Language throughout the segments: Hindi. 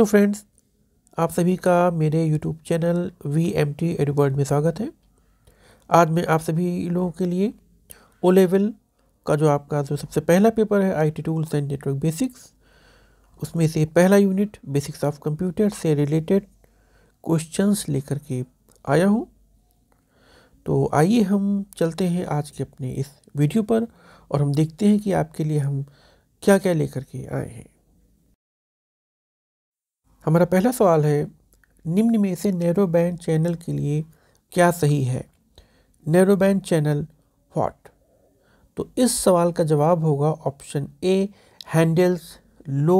हेलो फ्रेंड्स आप सभी का मेरे YouTube channel V M T Edward में स्वागत है आज मैं आप सभी लोगों के लिए ओ लेवल का जो आपका जो सबसे पहला पेपर है IT tools and network basics उसमें से पहला यूनिट बेसिक्स ऑफ कंप्यूटर से रिलेटेड क्वेश्चंस लेकर के आया हूँ तो आइए हम चलते हैं आज के अपने इस वीडियो पर और हम देखते हैं कि आपके लिए हम क्या क्या लेकर के आए हैं हमारा पहला सवाल है निम्न में से नैरो बैंड चैनल के लिए क्या सही है नैरो बैंड चैनल व्हाट तो इस सवाल का जवाब होगा option A handles low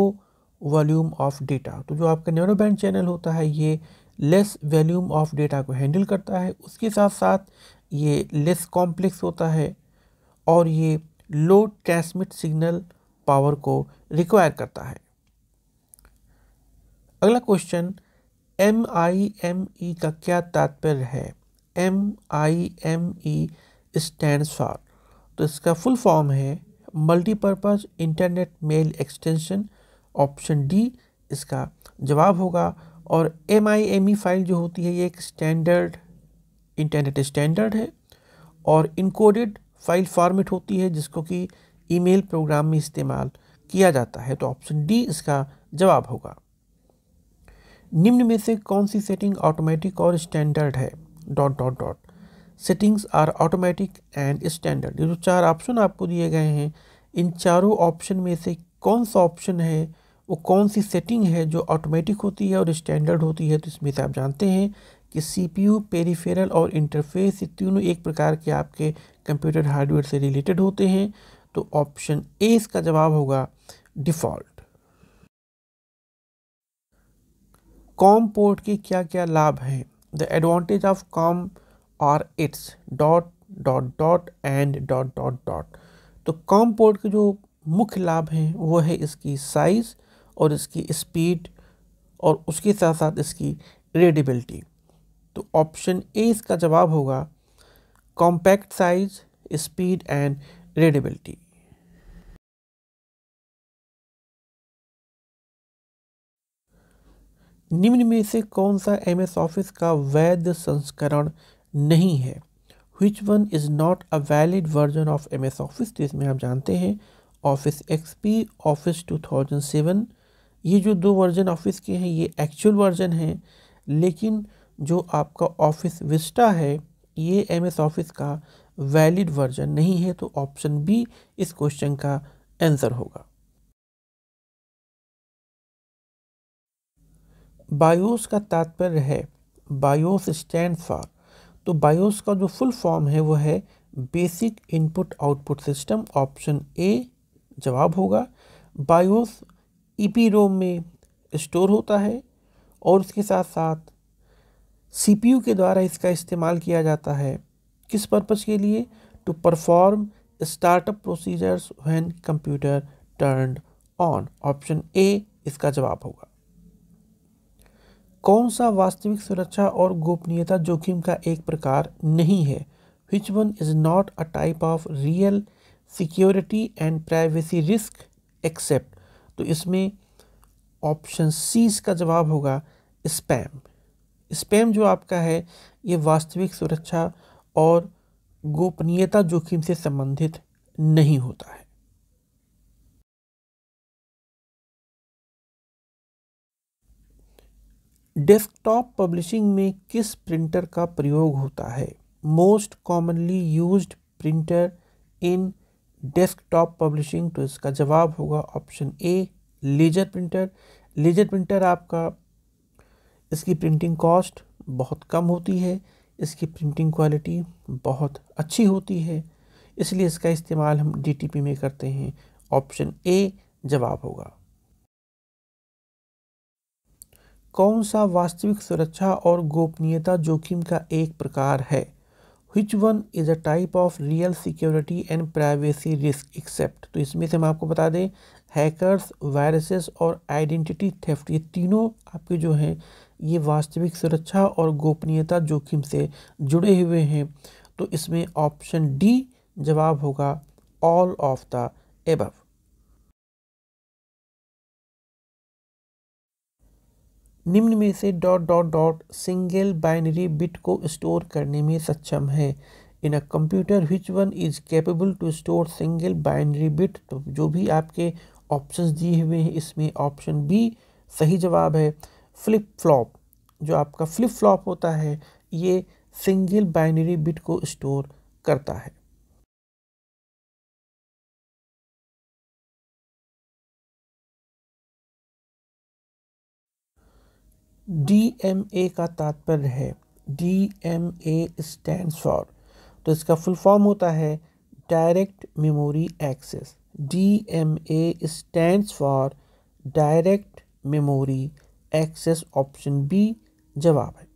volume of data तो जो आपका नैरो बैंड चैनल होता है ये लेस वॉल्यूम ऑफ डेटा को हैंडल करता है उसके साथ साथ ये लेस कॉम्प्लेक्स होता है और ये लो ट्रांसमिट सिग्नल पावर को रिक्वायर करता है अगला question M I M E का क्या तात्पर्य है M I M E stand for तो इसका फुल फॉर्म है multipurpose internet mail extension option D इसका जवाब होगा और M I M E file जो होती है ये एक स्टैंडर्ड इंटरनेट स्टैंडर्ड है और इनकोडेड फाइल फॉर्मेट होती है जिसको कि ईमेल प्रोग्राम में इस्तेमाल किया जाता है तो ऑप्शन डी इसका जवाब होगा निम्न में से कौन सी सेटिंग ऑटोमेटिक और स्टैंडर्ड है dot dot dot settings are automatic and standard ये जो चार ऑप्शन आपको दिए गए हैं इन चारों ऑप्शन में से कौन सा ऑप्शन है वो कौन सी सेटिंग है जो ऑटोमेटिक होती है और स्टैंडर्ड होती है तो इसमें से आप जानते हैं कि सीपीयू पेरीफेरल और इंटरफेस ये तीनों एक प्रकार के आपके कंप्यूटर हार्डवेयर से रिलेटेड होते हैं तो ऑप्शन ए इसका जवाब होगा डिफ़ॉल्ट कॉम पोर्ट के क्या क्या लाभ हैं द एडवांटेज ऑफ कॉम और its dot dot dot and dot dot dot तो कॉम पोर्ट के जो मुख्य लाभ हैं वो है इसकी साइज़ और इसकी स्पीड और उसके साथ साथ इसकी रेडिबिलिटी तो ऑप्शन ए इसका जवाब होगा compact size speed and readability निम्न में से कौन सा एम एस ऑफिस का वैध संस्करण नहीं है which one is not a valid version of M S Office तो इसमें आप जानते हैं Office XP Office two thousand seven ये जो दो वर्जन ऑफिस के हैं ये एक्चुअल वर्जन हैं लेकिन जो आपका ऑफिस विस्टा है ये एम एस ऑफिस का वैलिड वर्जन नहीं है तो ऑप्शन बी इस क्वेश्चन का आंसर होगा बायोस का तात्पर्य है बायोस स्टैंड फॉर तो बायोस का जो फुल फॉर्म है वो है basic input output system option A जवाब होगा बायोस ई रोम में स्टोर होता है और उसके साथ साथ सीपीयू के द्वारा इसका इस्तेमाल किया जाता है किस पर्पज़ के लिए to perform startup procedures when computer turned on option A इसका जवाब होगा कौन सा वास्तविक सुरक्षा और गोपनीयता जोखिम का एक प्रकार नहीं है which one is not a type of real security and privacy risk except तो इसमें ऑप्शन सीज का जवाब होगा स्पैम स्पैम जो आपका है ये वास्तविक सुरक्षा और गोपनीयता जोखिम से संबंधित नहीं होता है डेस्कटॉप पब्लिशिंग में किस प्रिंटर का प्रयोग होता है most commonly used printer in desktop publishing तो इसका जवाब होगा option A laser printer laser printer आपका इसकी प्रिंटिंग कॉस्ट बहुत कम होती है इसकी प्रिंटिंग क्वालिटी बहुत अच्छी होती है इसलिए इसका इस्तेमाल हम डीटीपी में करते हैं ऑप्शन ए जवाब होगा कौन सा वास्तविक सुरक्षा और गोपनीयता जोखिम का एक प्रकार है which one is a type of real security and privacy risk except तो इसमें से हम आपको बता दें हैकर्स वायरसेस और आइडेंटिटी थेफ्ट ये तीनों आपके जो हैं ये वास्तविक सुरक्षा और गोपनीयता जोखिम से जुड़े हुए हैं तो इसमें ऑप्शन डी जवाब होगा ऑल ऑफ द एबव निम्न में से dot dot dot single binary bit को स्टोर करने में सक्षम है in a computer which one is capable to store single binary bit तो जो भी आपके ऑप्शंस दिए हुए हैं इसमें ऑप्शन बी सही जवाब है फ्लिप फ्लॉप जो आपका फ्लिप फ्लॉप होता है ये सिंगल बाइनरी बिट को स्टोर करता है ए का तात्पर्य है D M A stand for तो इसका फुल फॉर्म होता है direct memory access D M A stand for direct memory access option B जवाब है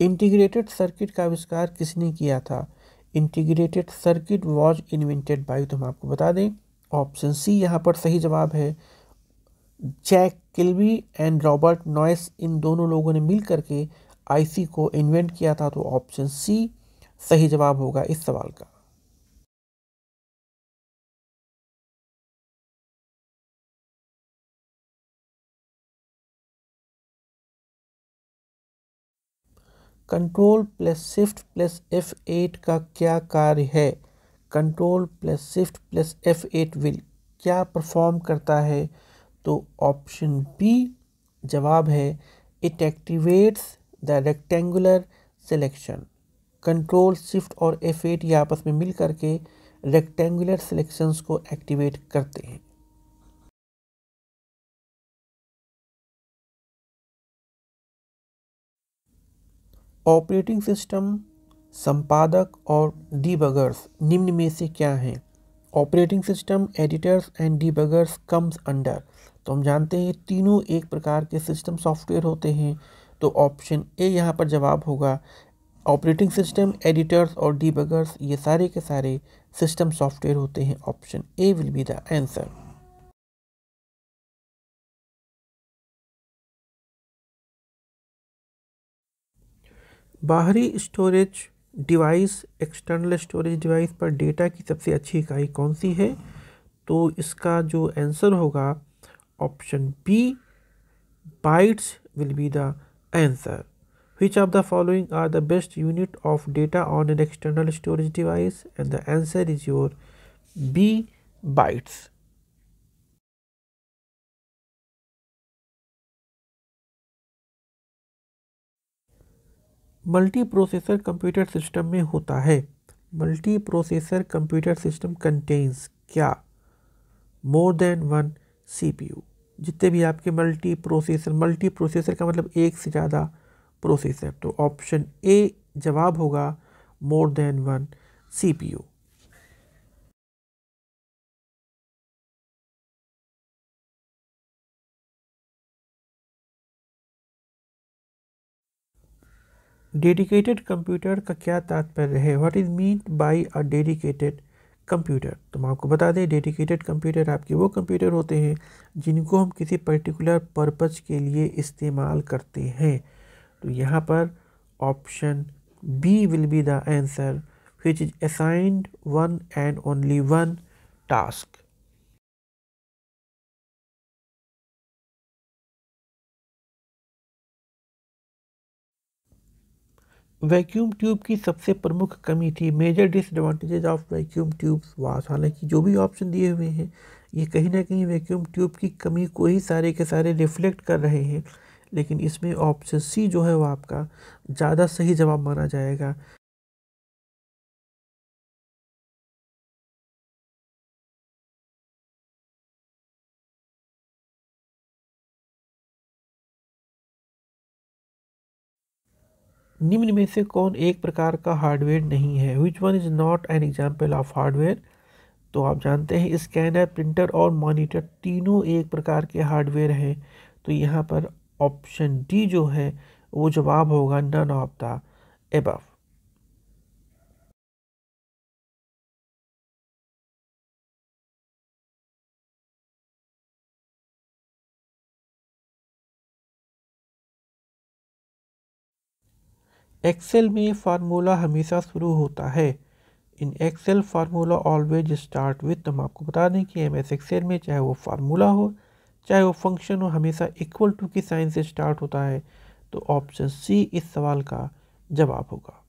इंटीग्रेटेड सर्किट का आविष्कार किसने किया था integrated circuit was invented by तो हम आपको बता दें ऑप्शन सी यहाँ पर सही जवाब है Jack Kilby and Robert Noyce इन दोनों लोगों ने मिल करके आईसी को इन्वेंट किया था तो ऑप्शन सी सही जवाब होगा इस सवाल का control plus shift plus F eight का क्या कार्य है control plus shift plus F eight will क्या परफॉर्म करता है तो ऑप्शन बी जवाब है it activates the rectangular selection control shift और एफ एट ये आपस में मिल करके रेक्टेंगुलर सिलेक्शंस को एक्टिवेट करते हैं ऑपरेटिंग सिस्टम संपादक और डीबगर्स निम्न में से क्या हैं operating system editors and debuggers comes under तो हम जानते हैं तीनों एक प्रकार के सिस्टम सॉफ्टवेयर होते हैं तो ऑप्शन ए यहाँ पर जवाब होगा ऑपरेटिंग सिस्टम एडिटर्स और डीबगर्स ये सारे के सारे सिस्टम सॉफ्टवेयर होते हैं option A will be the answer बाहरी storage device external storage device पर डेटा की सबसे अच्छी इकाई कौन सी है तो इसका जो आंसर होगा option B bytes will be the answer which of the following are the best unit of data on an external storage device and the answer is your B bytes multi processor computer system में होता है multi processor computer system contains क्या मोर देन वन सीपीयू जितने भी आपके मल्टी प्रोसेसर मल्टी प्रोसेसर का मतलब एक से ज़्यादा प्रोसेसर तो ऑप्शन ए जवाब होगा more than one CPU dedicated computer का क्या तात्पर्य है what is mean by a dedicated computer तो मैं आपको बता दें डेडिकेटेड कंप्यूटर आपके वो कंप्यूटर होते हैं जिनको हम किसी पर्टिकुलर पर्पज़ के लिए इस्तेमाल करते हैं तो यहाँ पर option B will be the answer which is assigned one and only one task vacuum tube की सबसे प्रमुख कमी थी major disadvantages of vacuum tubes was हालांकि जो भी ऑप्शन दिए हुए हैं ये कहीं ना कहीं वैक्यूम ट्यूब की कमी को ही सारे के सारे रिफ्लेक्ट कर रहे हैं लेकिन इसमें ऑप्शन सी जो है वो आपका ज़्यादा सही जवाब माना जाएगा निम्न में से कौन एक प्रकार का हार्डवेयर नहीं है which one is not an example of hardware तो आप जानते हैं स्कैनर प्रिंटर और मॉनिटर तीनों एक प्रकार के हार्डवेयर हैं तो यहाँ पर ऑप्शन डी जो है वो जवाब होगा none of the above Excel में फार्मूला हमेशा शुरू होता है in Excel formula always start with हम आपको बता दें कि एम एस एक्सेल में चाहे वो फार्मूला हो चाहे वो फंक्शन हो हमेशा इक्वल टू की साइन से स्टार्ट होता है तो ऑप्शन सी इस सवाल का जवाब होगा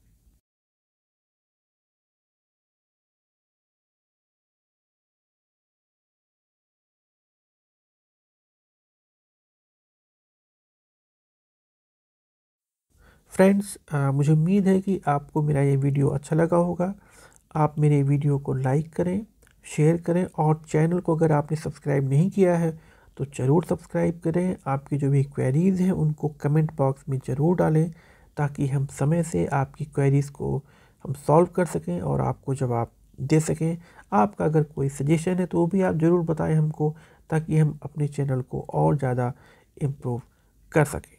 फ्रेंड्स मुझे उम्मीद है कि आपको मेरा ये वीडियो अच्छा लगा होगा आप मेरे वीडियो को लाइक करें शेयर करें और चैनल को अगर आपने सब्सक्राइब नहीं किया है तो ज़रूर सब्सक्राइब करें आपकी जो भी क्वेरीज़ हैं उनको कमेंट बॉक्स में ज़रूर डालें ताकि हम समय से आपकी क्वेरीज़ को हम सॉल्व कर सकें और आपको जवाब दे सकें आपका अगर कोई सजेशन है तो वो भी आप ज़रूर बताएं हमको ताकि हम अपने चैनल को और ज़्यादा इम्प्रूव कर सकें